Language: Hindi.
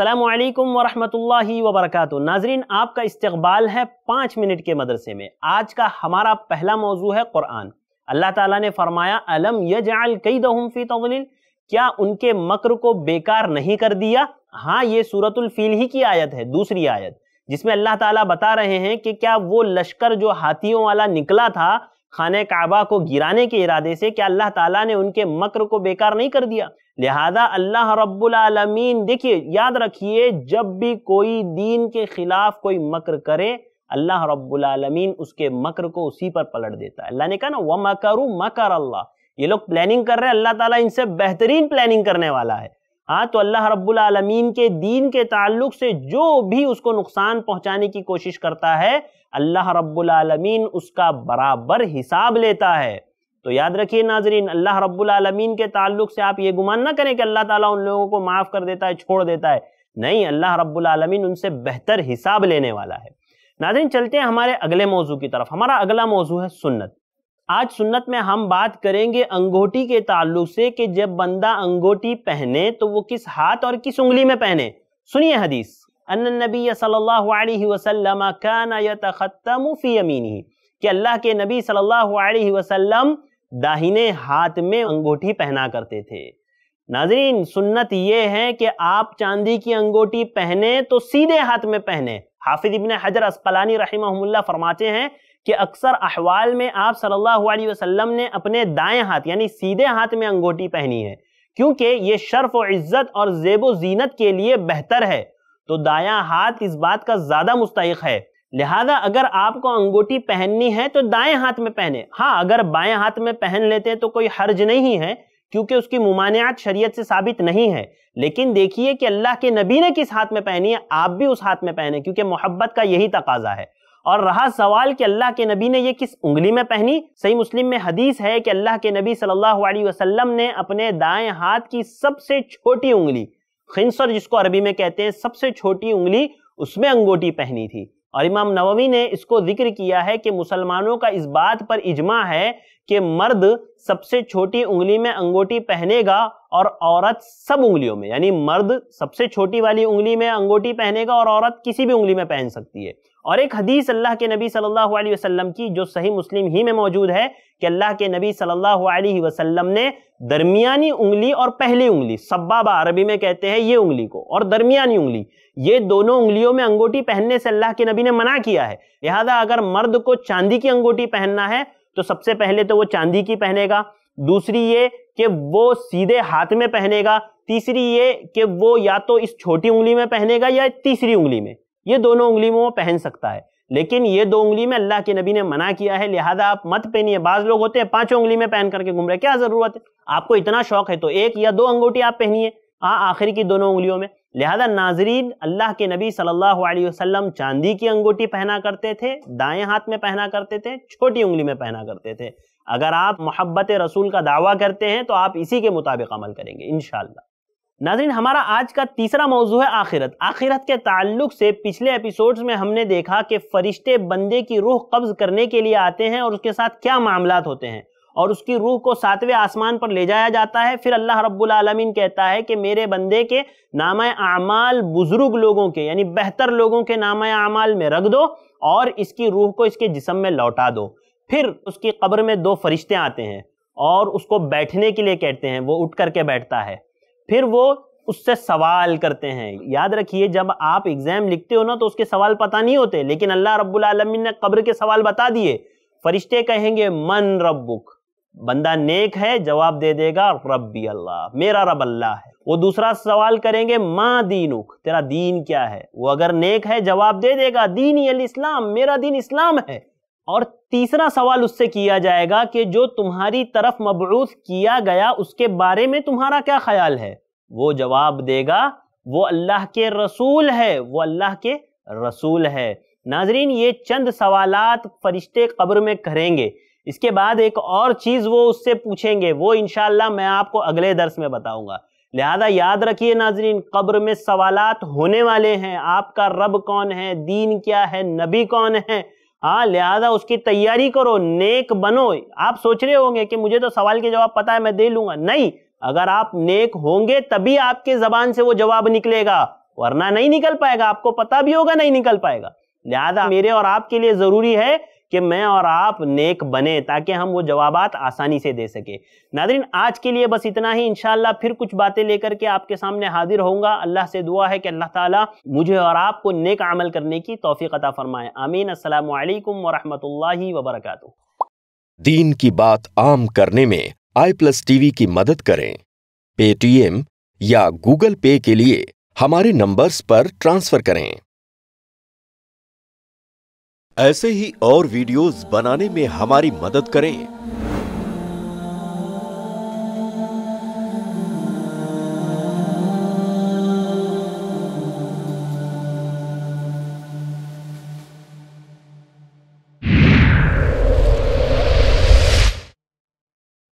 असलकम वरहमल वबरक नाजरीन आपका इस्तबाल है पाँच मिनट के मदरसे में आज का हमारा पहला मौजू है क़ुरान अल्लाह ताला ने फरमाया अलम यजाल कई दहमफ़ी तवलिल क्या उनके मकर को बेकार नहीं कर दिया हाँ ये सूरतुल्फ़ील ही की आयत है दूसरी आयत जिसमें अल्लाह ताला बता रहे हैं कि क्या वो लश्कर जो हाथियों वाला निकला था खाने काबा को गिराने के इरादे से क्या अल्लाह ताला ने उनके मकर को बेकार नहीं कर दिया लिहाजा अल्लाह रब्बुलमीन देखिए याद रखिए जब भी कोई दीन के खिलाफ कोई मकर करे अल्लाह रब्बुलमीन उसके मकर को उसी पर पलट देता है अल्लाह ने कहा ना व मकर मकर अल्लाह ये लोग प्लानिंग कर रहे हैं अल्लाह ताला इनसे बेहतरीन प्लानिंग करने वाला है हाँ तो अल्लाह रब्बुल के दीन के ताल्लुक से जो भी उसको नुकसान पहुंचाने की कोशिश करता है अल्लाह रब्बुल रबालमीन उसका बराबर हिसाब लेता है तो याद रखिए नाजरीन अल्लाह रब्बुल के ताल्लुक से आप ये गुमान ना करें कि अल्लाह ताला उन लोगों को माफ़ कर देता है छोड़ देता है नहीं अल्लाह रब्बुल उनसे बेहतर हिसाब लेने वाला है नाजरीन चलते हैं हमारे अगले मौजू की तरफ हमारा अगला मौजू है सुन्नत आज सुन्नत में हम बात करेंगे अंगूठी के ताल्लुक से कि जब बंदा अंगूठी पहने तो वो किस हाथ और किस उंगली में पहने सुनिए हदीस नबी सल्लल्लाहु कि अल्लाह के नबी सल्लल्लाहु अलैहि वसल्लम दाहिने हाथ में अंगूठी पहना करते थे नाजरीन सुन्नत ये है कि आप चांदी की अंगूठी पहने तो सीधे हाथ में पहने हाफिज इबन हजर अस्कलानी रही फरमाते हैं कि अक्सर अहवाल में आप सल्लल्लाहु अलैहि वसल्लम ने अपने दाएं हाथ यानी सीधे हाथ में अंगूठी पहनी है क्योंकि ये शर्फ और इज़्ज़त और जेब व जीनत के लिए बेहतर है तो दाया हाथ इस बात का ज़्यादा मुस्तक है लिहाजा अगर आपको अंगूठी पहननी है तो दाएं हाथ में पहने हाँ अगर बाएं हाथ में पहन लेते हैं तो कोई हर्ज नहीं है क्योंकि उसकी मुमानियात शरीयत से साबित नहीं है लेकिन देखिए कि अल्लाह के नबी ने किस हाथ में पहनी है आप भी उस हाथ में पहने क्योंकि मोहब्बत का यही तकाजा है और रहा सवाल कि अल्लाह के नबी ने ये किस उंगली में पहनी सही मुस्लिम में हदीस है कि अल्लाह के नबी सल्लल्लाहु अलैहि वसल्लम ने अपने दाएं हाथ की सबसे छोटी उंगली खिंसर जिसको अरबी में कहते हैं सबसे छोटी उंगली उसमें अंगूठी पहनी थी और इमाम नवमी ने इसको जिक्र किया है कि मुसलमानों का इस बात पर इजमा है कि मर्द सबसे छोटी उंगली में अंगूठी पहनेगा और औरत सब उंगलियों में यानी मर्द सबसे छोटी वाली उंगली में अंगूठी पहनेगा और औरत किसी भी उंगली में पहन सकती है और एक हदीस अल्लाह के नबी सल्लल्लाहु अलैहि वसल्लम की जो सही मुस्लिम ही में मौजूद है कि अल्लाह के नबी सल्लल्लाहु अलैहि वसल्लम ने दरमियानी उंगली और पहली उंगली सब्बाबा अरबी में कहते हैं ये उंगली को और दरमियानी उंगली ये दोनों उंगलियों में अंगूठी पहनने से अल्लाह के नबी ने मना किया है लिहाजा अगर मर्द को चांदी की अंगूठी पहनना है तो सबसे पहले तो वो चांदी की पहनेगा दूसरी ये कि वो सीधे हाथ में पहनेगा तीसरी ये कि वो या तो इस छोटी उंगली में पहनेगा या तीसरी उंगली में ये दोनों उंगली में वो पहन सकता है लेकिन ये दो उंगली में अल्लाह के नबी ने मना किया है लिहाजा आप मत पहनिए बाज लोग होते हैं पांचों उंगली में पहन करके घूम रहे क्या जरूरत है आपको इतना शौक है तो एक या दो अंगूठी आप पहनिए हाँ आखिर की दोनों उंगलियों में लिहाजा नाजरीन अल्लाह के नबी सल्लल्लाहु अलैहि वसल्लम चांदी की अंगूठी पहना करते थे दाएं हाथ में पहना करते थे छोटी उंगली में पहना करते थे अगर आप मोहब्बत रसूल का दावा करते हैं तो आप इसी के मुताबिक अमल करेंगे इनशाला नाजरीन हमारा आज का तीसरा मौजू है आखिरत आखिरत के ताल्लुक से पिछले एपिसोड्स में हमने देखा कि फरिश्ते बंदे की रूह कब्ज करने के लिए आते हैं और उसके साथ क्या मामला होते हैं और उसकी रूह को सातवें आसमान पर ले जाया जाता है फिर अल्लाह रब्बुल आलमीन कहता है कि मेरे बंदे के नाम आमाल बुजुर्ग लोगों के यानी बेहतर लोगों के नाम आमाल में रख दो और इसकी रूह को इसके जिसम में लौटा दो फिर उसकी कब्र में दो फरिश्ते आते हैं और उसको बैठने के लिए कहते हैं वो उठ करके बैठता है फिर वो उससे सवाल करते हैं याद रखिए जब आप एग्जाम लिखते हो ना तो उसके सवाल पता नहीं होते लेकिन अल्लाह रब्बुल आलमीन ने कब्र के सवाल बता दिए फरिश्ते कहेंगे मन रब्बुक बंदा नेक है जवाब दे देगा रब्बी अल्लाह मेरा रब अल्लाह है वो दूसरा सवाल करेंगे माँ दीनुक तेरा दीन क्या है वो अगर नेक है जवाब दे देगा दीन अल इस्लाम मेरा दीन इस्लाम है और तीसरा सवाल उससे किया जाएगा कि जो तुम्हारी तरफ मबरूस किया गया उसके बारे में तुम्हारा क्या ख्याल है वो जवाब देगा वो अल्लाह के रसूल है वो अल्लाह के रसूल है नाजरीन ये चंद सवाल फरिश्ते कब्र में करेंगे इसके बाद एक और चीज़ वो उससे पूछेंगे वो इन मैं आपको अगले दर्स में बताऊंगा लिहाजा याद रखिए नाजरीन कब्र में सवाल होने वाले हैं आपका रब कौन है दीन क्या है नबी कौन है हाँ लिहाजा उसकी तैयारी करो नेक बनो आप सोच रहे होंगे कि मुझे तो सवाल के जवाब पता है मैं दे लूंगा नहीं अगर आप नेक होंगे तभी आपके जबान से वो जवाब निकलेगा वरना नहीं निकल पाएगा आपको पता भी होगा नहीं निकल पाएगा लिहाजा मेरे और आपके लिए जरूरी है कि मैं और आप नेक बने ताकि हम वो जवाब आसानी से दे सके नादरीन आज के लिए बस इतना ही इनशाला फिर कुछ बातें लेकर के आपके सामने हाजिर होऊंगा अल्लाह से दुआ है कि अल्लाह ताला मुझे और आपको नेक अमल करने की तोफ़ी अता फरमाए आमीन असल वरहमल वबरक दीन की बात आम करने में आई प्लस टीवी की मदद करें पेटीएम या गूगल पे के लिए हमारे नंबर्स पर ट्रांसफर करें ऐसे ही और वीडियोस बनाने में हमारी मदद करें